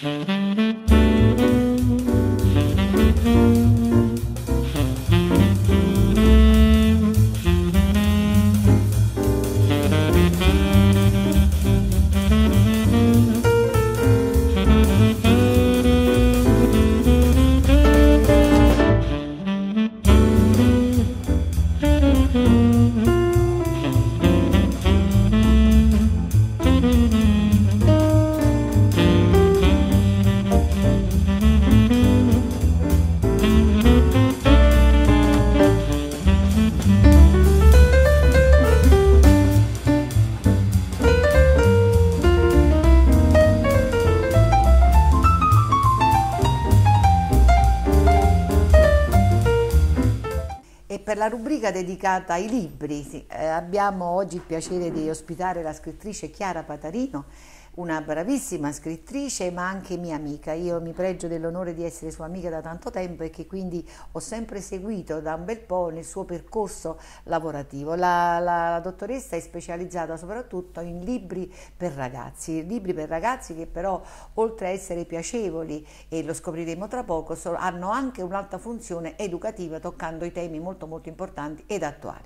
Mm-hmm. la rubrica dedicata ai libri. Sì, eh, abbiamo oggi il piacere di ospitare la scrittrice Chiara Patarino una bravissima scrittrice ma anche mia amica. Io mi pregio dell'onore di essere sua amica da tanto tempo e che quindi ho sempre seguito da un bel po' nel suo percorso lavorativo. La, la, la dottoressa è specializzata soprattutto in libri per ragazzi, libri per ragazzi che però oltre a essere piacevoli e lo scopriremo tra poco, so, hanno anche un'alta funzione educativa toccando i temi molto molto importanti ed attuali.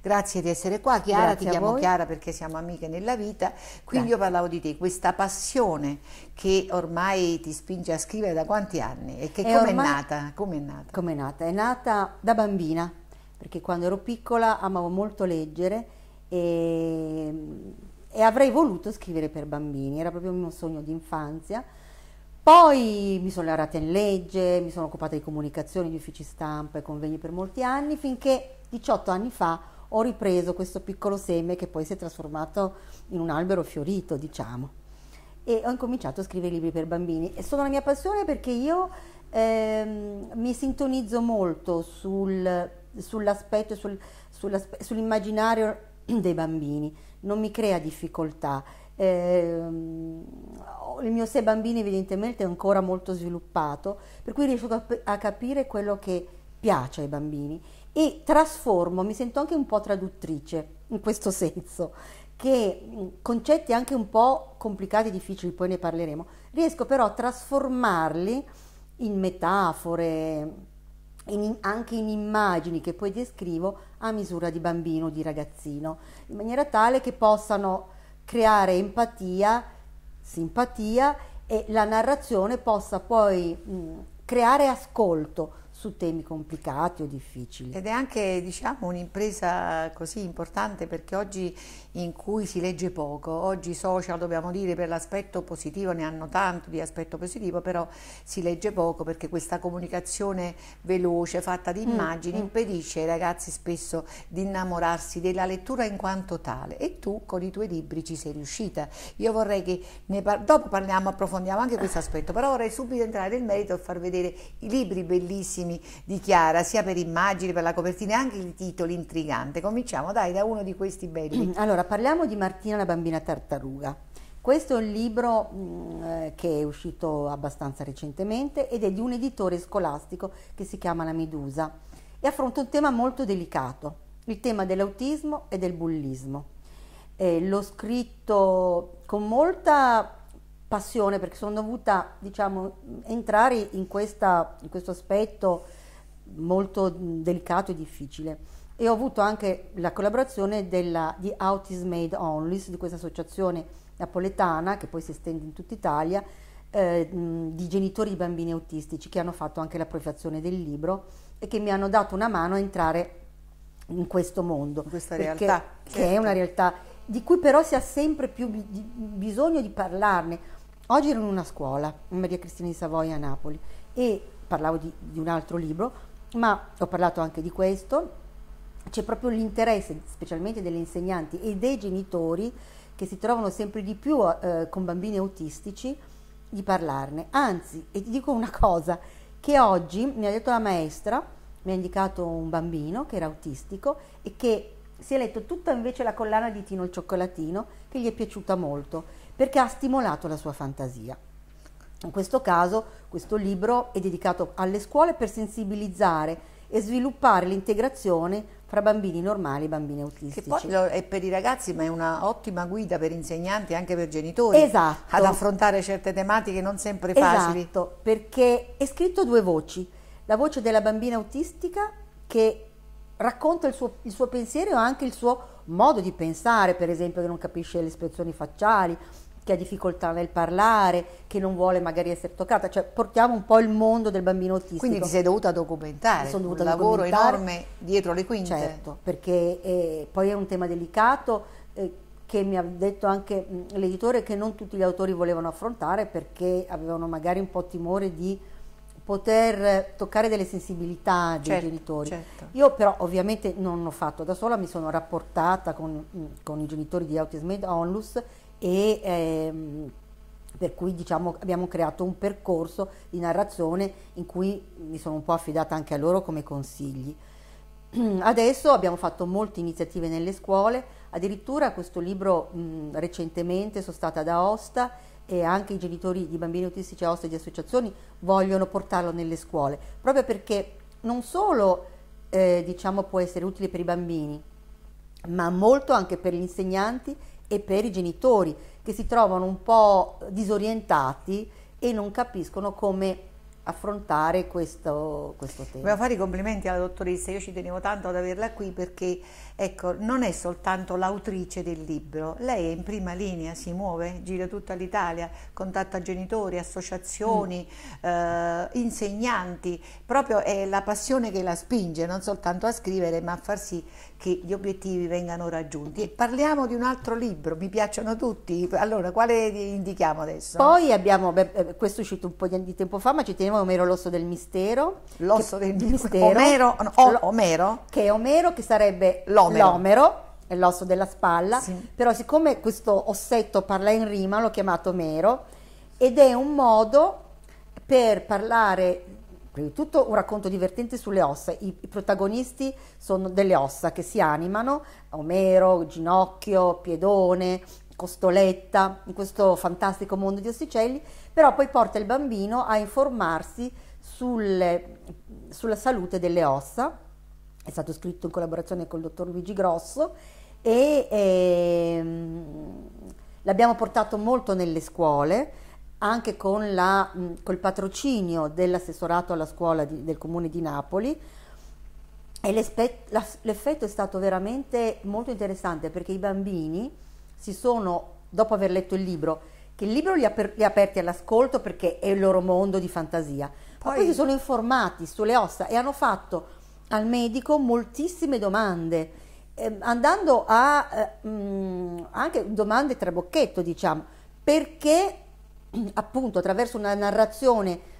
Grazie di essere qua, Chiara, Grazie ti chiamo Chiara perché siamo amiche nella vita. Quindi Grazie. io parlavo di te, questa passione che ormai ti spinge a scrivere da quanti anni e che come è nata? Come è nata? Com'è nata? È nata da bambina, perché quando ero piccola amavo molto leggere e, e avrei voluto scrivere per bambini, era proprio un sogno di infanzia. Poi mi sono laureata in legge, mi sono occupata di comunicazione, di uffici stampa e convegni per molti anni, finché 18 anni fa ho ripreso questo piccolo seme che poi si è trasformato in un albero fiorito, diciamo. E ho incominciato a scrivere libri per bambini. E sono la mia passione perché io ehm, mi sintonizzo molto sul, sull'aspetto, sul, sull'aspe- sull'immaginario dei bambini, non mi crea difficoltà. Eh, il mio sé bambini evidentemente è ancora molto sviluppato, per cui riesco a capire quello che piace ai bambini e trasformo, mi sento anche un po' traduttrice in questo senso, che concetti anche un po' complicati e difficili, poi ne parleremo, riesco però a trasformarli in metafore, in, anche in immagini che poi descrivo a misura di bambino, o di ragazzino, in maniera tale che possano creare empatia, simpatia e la narrazione possa poi mh, creare ascolto su temi complicati o difficili. Ed è anche diciamo, un'impresa così importante perché oggi in cui si legge poco, oggi i social dobbiamo dire per l'aspetto positivo ne hanno tanto di aspetto positivo, però si legge poco perché questa comunicazione veloce fatta di mm, immagini mm. impedisce ai ragazzi spesso di innamorarsi della lettura in quanto tale e tu con i tuoi libri ci sei riuscita. Io vorrei che par dopo parliamo, approfondiamo anche questo aspetto, però vorrei subito entrare nel merito e far vedere i libri bellissimi bellissimi di Chiara, sia per immagini, per la copertina, e anche il titolo intrigante. Cominciamo dai da uno di questi belli. Allora, parliamo di Martina la bambina tartaruga. Questo è un libro mh, mm, eh, che è uscito abbastanza recentemente ed è di un editore scolastico che si chiama La Medusa e affronta un tema molto delicato, il tema dell'autismo e del bullismo. Eh, l'ho scritto con molta passione perché sono dovuta diciamo, entrare in, questa, in, questo aspetto molto delicato e difficile e ho avuto anche la collaborazione della, di Autism Aid Onlys, di questa associazione napoletana che poi si estende in tutta Italia, eh, di genitori di bambini autistici che hanno fatto anche la prefazione del libro e che mi hanno dato una mano a entrare in questo mondo. In questa perché, realtà. Che è una certo. realtà di cui però si ha sempre più bisogno di parlarne Oggi ero in una scuola, in Maria Cristina di Savoia a Napoli, e parlavo di, di un altro libro, ma ho parlato anche di questo. C'è proprio l'interesse, specialmente delle insegnanti e dei genitori, che si trovano sempre di più eh, con bambini autistici, di parlarne. Anzi, e ti dico una cosa, che oggi mi ha detto la maestra, mi ha indicato un bambino che era autistico e che si è letto tutta invece la collana di Tino il cioccolatino, che gli è piaciuta molto perché ha stimolato la sua fantasia. In questo caso questo libro è dedicato alle scuole per sensibilizzare e sviluppare l'integrazione fra bambini normali e bambini autistici. Che poi è per i ragazzi, ma è un'ottima guida per insegnanti e anche per genitori esatto. ad affrontare certe tematiche non sempre facili. Esatto, perché è scritto due voci, la voce della bambina autistica che racconta il suo, il suo pensiero e anche il suo modo di pensare, per esempio che non capisce le espressioni facciali, che ha difficoltà nel parlare, che non vuole magari essere toccata, cioè portiamo un po' il mondo del bambino autistico. Quindi ti sei dovuta documentare, sono dovuta un lavoro enorme dietro le quinte. Certo, perché eh, poi è un tema delicato eh, che mi ha detto anche mm, l'editore che non tutti gli autori volevano affrontare perché avevano magari un po' timore di poter toccare delle sensibilità dei certo, genitori. Certo. Io però ovviamente non l'ho fatto da sola, mi sono rapportata con, mm, con i genitori di Autism Aid Onlus e ehm, per cui diciamo, abbiamo creato un percorso di narrazione in cui mi sono un po' affidata anche a loro come consigli. Adesso abbiamo fatto molte iniziative nelle scuole, addirittura questo libro mh, recentemente sono stata ad Aosta e anche i genitori di bambini autistici a Osta e di associazioni vogliono portarlo nelle scuole, proprio perché non solo eh, diciamo, può essere utile per i bambini, ma molto anche per gli insegnanti e per i genitori che si trovano un po' disorientati e non capiscono come affrontare questo, questo tema. Volevo fare i complimenti alla dottoressa, io ci tenevo tanto ad averla qui perché Ecco, non è soltanto l'autrice del libro, lei è in prima linea, si muove, gira tutta l'Italia, contatta genitori, associazioni, mm. eh, insegnanti, proprio è la passione che la spinge non soltanto a scrivere ma a far sì che gli obiettivi vengano raggiunti. E parliamo di un altro libro, mi piacciono tutti, allora quale indichiamo adesso? Poi abbiamo, beh, questo è uscito un po' di tempo fa, ma ci tenevo Omero l'osso del mistero. L'osso del mistero. Omero, no, oh, o, Omero? Che è Omero che sarebbe l'osso l'omero. l'omero è l'osso della spalla, sì. però siccome questo ossetto parla in rima l'ho chiamato mero ed è un modo per parlare prima di tutto un racconto divertente sulle ossa, I, i protagonisti sono delle ossa che si animano, Omero, Ginocchio, Piedone, Costoletta, in questo fantastico mondo di ossicelli, però poi porta il bambino a informarsi sulle, sulla salute delle ossa è stato scritto in collaborazione con il dottor Luigi Grosso e ehm, l'abbiamo portato molto nelle scuole anche con la, mh, col patrocinio dell'assessorato alla scuola di, del comune di Napoli e l'effetto è stato veramente molto interessante perché i bambini si sono, dopo aver letto il libro, che il libro li ha, per, li ha aperti all'ascolto perché è il loro mondo di fantasia, poi, poi si sono informati sulle ossa e hanno fatto al medico moltissime domande, eh, andando a eh, mm, anche domande trabocchetto, diciamo, perché appunto attraverso una narrazione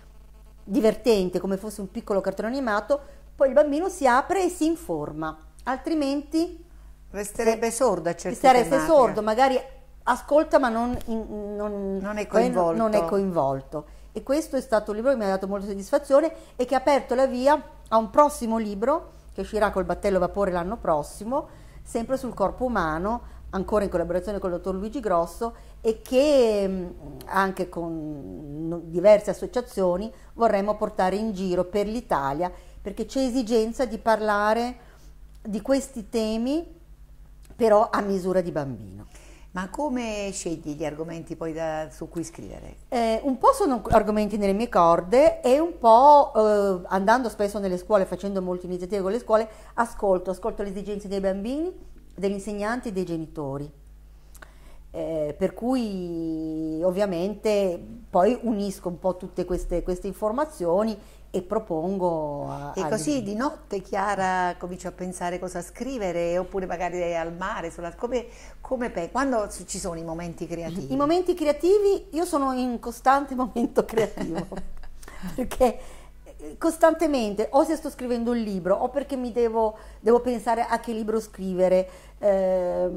divertente, come fosse un piccolo cartone animato, poi il bambino si apre e si informa, altrimenti resterebbe se, sordo a certe Resterebbe tematiche. sordo, magari ascolta ma non, in, non, non, è non, è coinvolto. E questo è stato un libro che mi ha dato molta soddisfazione e che ha aperto la via a un prossimo libro che uscirà col battello vapore l'anno prossimo, sempre sul corpo umano, ancora in collaborazione con il dottor Luigi Grosso e che mm, anche con mm, diverse associazioni vorremmo portare in giro per l'Italia perché c'è esigenza di parlare di questi temi però a misura di bambino. Ma come scegli gli argomenti poi da, su cui scrivere? Eh, un po' sono argomenti nelle mie corde e un po' eh, andando spesso nelle scuole, facendo molte iniziative con le scuole, ascolto, ascolto le esigenze dei bambini, degli insegnanti e dei genitori. Eh, per cui ovviamente poi unisco un po' tutte queste, queste informazioni e propongo a, e così a... di notte Chiara comincia a pensare cosa scrivere oppure magari al mare sulla... come, come pe... quando ci sono i momenti creativi i momenti creativi io sono in costante momento creativo perché eh, costantemente o se sto scrivendo un libro o perché mi devo, devo pensare a che libro scrivere eh,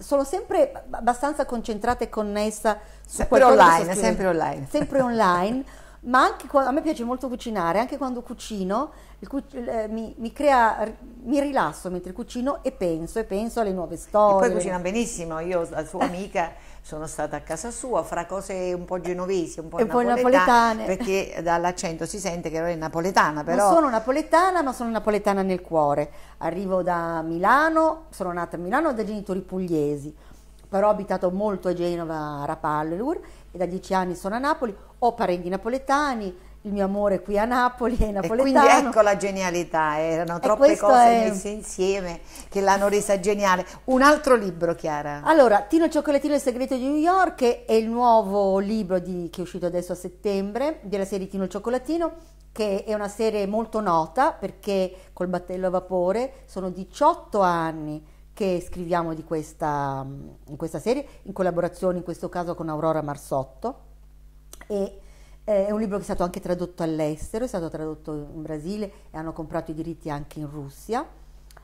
sono sempre abbastanza concentrata e connessa sempre online sempre online sempre online ma anche a me piace molto cucinare, anche quando cucino cuc eh, mi, mi, crea, mi rilasso mentre cucino e penso, e penso alle nuove storie. E poi cucina benissimo, io la sua eh. amica sono stata a casa sua, fra cose un po' genovesi, un po', un napoletane, napoletane, perché dall'accento si sente che non è napoletana però. Non sono napoletana, ma sono napoletana nel cuore. Arrivo da Milano, sono nata a Milano da genitori pugliesi, però ho abitato molto a Genova, a Rapallo e da dieci anni sono a Napoli, ho parenti napoletani, il mio amore qui a Napoli è napoletano. E quindi ecco la genialità, erano troppe cose è... messe insieme che l'hanno resa geniale. Un altro libro, Chiara. Allora, Tino Cioccolatino e il segreto di New York è il nuovo libro di, che è uscito adesso a settembre della serie Tino Cioccolatino, che è una serie molto nota perché col battello a vapore sono 18 anni che scriviamo di questa, mm, in questa serie, in collaborazione in questo caso con Aurora Marsotto. E, eh, è un libro che è stato anche tradotto all'estero, è stato tradotto in Brasile e hanno comprato i diritti anche in Russia.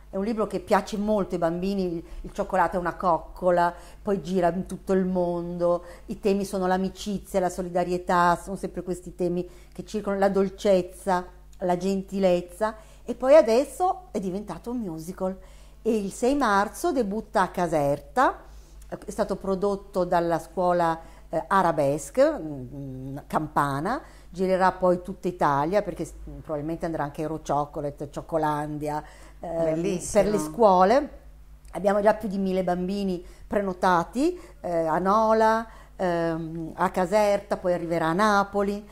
È un libro che piace molto ai bambini, il cioccolato è una coccola, poi gira in tutto il mondo, i temi sono l'amicizia, la solidarietà, sono sempre questi temi che circolano, la dolcezza, la gentilezza e poi adesso è diventato un musical e il 6 marzo debutta a Caserta, eh, è stato prodotto dalla scuola eh, Arabesque, mm, mm, Campana, girerà poi tutta Italia perché mm, probabilmente andrà anche Euro Chocolate, Cioccolandia, eh, per le scuole. Abbiamo già più di mille bambini prenotati eh, a Nola, ehm, a Caserta, poi arriverà a Napoli.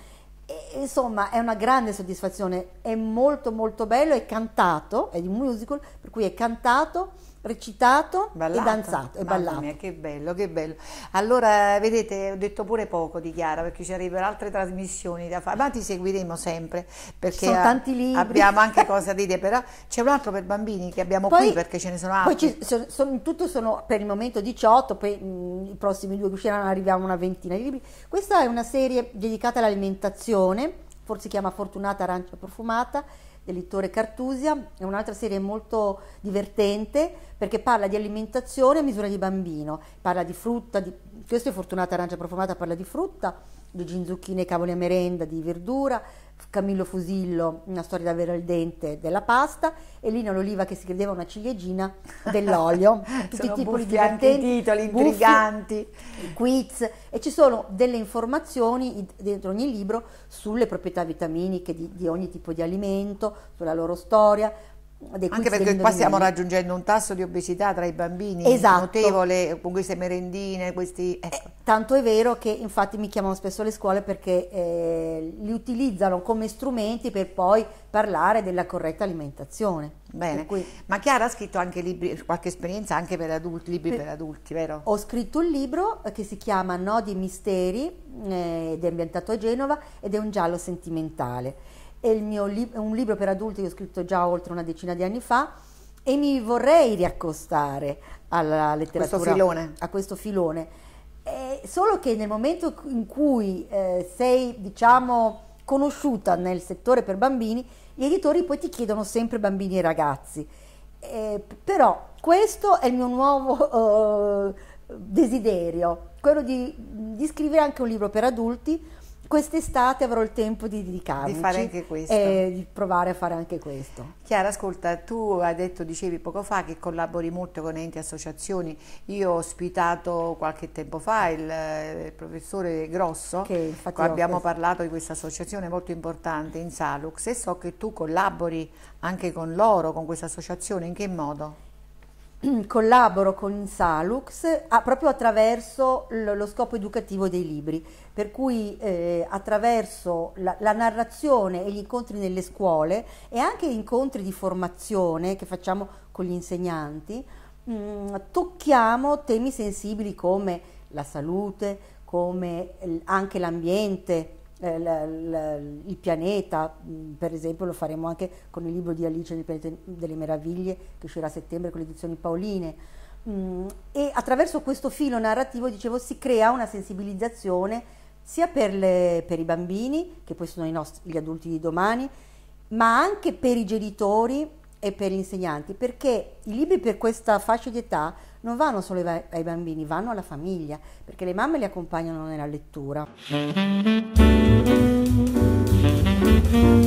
E, insomma, è una grande soddisfazione, è molto molto bello, è cantato, è di un musical, per cui è cantato recitato ballato. e danzato e Mamma ballato. Mia, che bello, che bello. Allora, vedete, ho detto pure poco di Chiara perché ci arrivano altre trasmissioni da fare, ma ti seguiremo sempre perché sono tanti libri. abbiamo anche cose da dire, però c'è un altro per bambini che abbiamo poi, qui perché ce ne sono altri. Poi sono, sono, tutto sono per il momento 18, poi mh, mm, i prossimi due che usciranno arriviamo a una ventina di libri. Questa è una serie dedicata all'alimentazione, forse si chiama Fortunata Arancia Profumata dell'Ittore Cartusia, è un'altra serie molto divertente perché parla di alimentazione a misura di bambino, parla di frutta, di questo è fortunata arancia profumata parla di frutta, di ginzucchine, cavoli a merenda, di verdura, Camillo Fusillo, una storia davvero al dente della pasta e Lina l'oliva che si credeva una ciliegina dell'olio. Tutti i tipi titoli divertenti, titoli intriganti, buffi, quiz e ci sono delle informazioni dentro ogni libro sulle proprietà vitaminiche di, di ogni tipo di alimento, sulla loro storia, anche perché qua stiamo raggiungendo un tasso di obesità tra i bambini esatto. notevole con queste merendine, questi... Eh, ecco. tanto è vero che infatti mi chiamano spesso le scuole perché eh, li utilizzano come strumenti per poi parlare della corretta alimentazione. Bene, cui... ma Chiara ha scritto anche libri, qualche esperienza anche per adulti, libri per, per adulti, vero? Ho scritto un libro che si chiama Nodi Misteri ed eh, è ambientato a Genova ed è un giallo sentimentale è, lib- è un libro per adulti che ho scritto già oltre una decina di anni fa e mi vorrei riaccostare alla letteratura, questo filone. a questo filone. Eh, solo che nel momento in cui eh, sei, diciamo, conosciuta nel settore per bambini, gli editori poi ti chiedono sempre bambini e ragazzi. Eh, però questo è il mio nuovo eh, desiderio, quello di, di scrivere anche un libro per adulti, quest'estate avrò il tempo di dedicarmi. E di provare a fare anche questo. Chiara, ascolta, tu hai detto, dicevi poco fa, che collabori molto con enti e associazioni. Io ho ospitato qualche tempo fa il, eh, il professore Grosso, che abbiamo questo. parlato di questa associazione molto importante in Salux e so che tu collabori anche con loro, con questa associazione, in che modo? collaboro con Insalux a, proprio attraverso lo scopo educativo dei libri, per cui eh, attraverso la, la, narrazione e gli incontri nelle scuole e anche gli incontri di formazione che facciamo con gli insegnanti, mh, mm, tocchiamo temi sensibili come la salute, come anche l'ambiente, eh, la, la, il pianeta, mm, per esempio lo faremo anche con il libro di Alice nel pianeta delle meraviglie che uscirà a settembre con le edizioni Paoline. Mh, mm, e attraverso questo filo narrativo, dicevo, si crea una sensibilizzazione sia per, le, per i bambini, che poi sono nostri, gli adulti di domani, ma anche per i genitori e per gli insegnanti, perché i libri per questa fascia di età non vanno solo ai bambini, vanno alla famiglia, perché le mamme li accompagnano nella lettura.